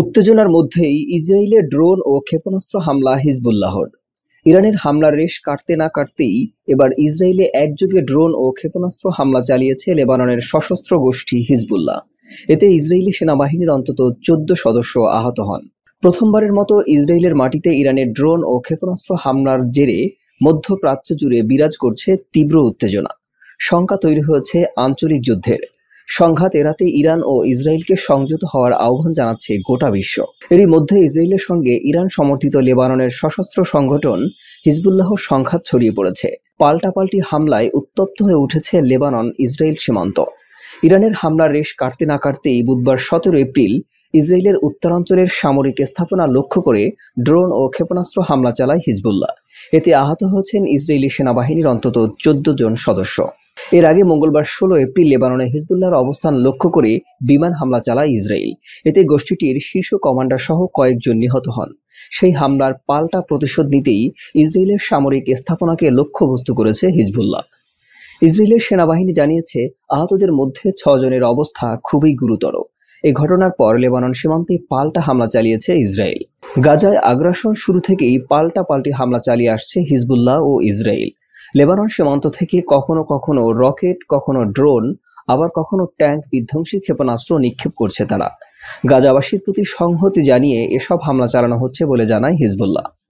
উত্তেজনার মধ্যেই ইসরায়েলে ড্রোন ও ক্ষেপণাস্ত্র হামলা হিজবুল্লাহর ইরানের হামলার রেশ কাটতে না কাটতেই এবার ইসরায়েলে একযোগে ড্রোন ও ক্ষেপণাস্ত্র হামলা চালিয়েছে লেবাননের সশস্ত্র গোষ্ঠী হিজবুল্লাহ এতে ইসরায়েলি সেনাবাহিনীর অন্তত চোদ্দ সদস্য আহত হন প্রথমবারের মতো ইসরায়েলের মাটিতে ইরানের ড্রোন ও ক্ষেপণাস্ত্র হামলার জেরে মধ্যপ্রাচ্য জুড়ে বিরাজ করছে তীব্র উত্তেজনা শঙ্কা তৈরি হয়েছে আঞ্চলিক যুদ্ধের সংঘাত এড়াতে ইরান ও ইসরায়েলকে সংযত হওয়ার আহ্বান জানাচ্ছে গোটা বিশ্ব এরই মধ্যে ইসরায়েলের সঙ্গে ইরান সমর্থিত লেবাননের সশস্ত্র সংগঠন হিজবুল্লাহর সংঘাত ছড়িয়ে পড়েছে পাল্টাপাল্টি হামলায় উত্তপ্ত হয়ে উঠেছে লেবানন ইসরায়েল সীমান্ত ইরানের হামলার রেশ কাটতে না কাটতেই বুধবার সতেরো এপ্রিল ইসরায়েলের উত্তরাঞ্চলের সামরিক স্থাপনা লক্ষ্য করে ড্রোন ও ক্ষেপণাস্ত্র হামলা চালায় হিজবুল্লাহ এতে আহত হয়েছেন ইসরায়েলি সেনাবাহিনীর অন্তত চোদ্দ জন সদস্য এর আগে মঙ্গলবার ষোলো এপ্রিল লেবাননে হিজবুল্লাহর অবস্থান লক্ষ্য করে বিমান হামলা চালায় ইসরায়েল এতে গোষ্ঠীটির শীর্ষ কমান্ডার সহ কয়েকজন নিহত হন সেই হামলার পাল্টা প্রতিশোধ নিতেই ইসরায়েলের সামরিক স্থাপনাকে লক্ষ্যবস্তু করেছে হিজবুল্লাহ ইসরায়েলের সেনাবাহিনী জানিয়েছে আহতদের মধ্যে ছজনের অবস্থা খুবই গুরুতর এই ঘটনার পর লেবানন সীমান্তে পাল্টা হামলা চালিয়েছে ইসরায়েল গাজায় আগ্রাসন শুরু থেকেই পাল্টা পাল্টি হামলা চালিয়ে আসছে হিজবুল্লাহ ও ইসরায়েল লেবানন সীমান্ত থেকে কখনো কখনো রকেট কখনো ড্রোন আবার কখনো ট্যাঙ্ক বিধ্বংসী ক্ষেপণাস্ত্র নিক্ষেপ করছে তারা গাজাবাসীর প্রতি সংহতি জানিয়ে এসব হামলা চালানো হচ্ছে বলে জানায় হিজবুল্লাহ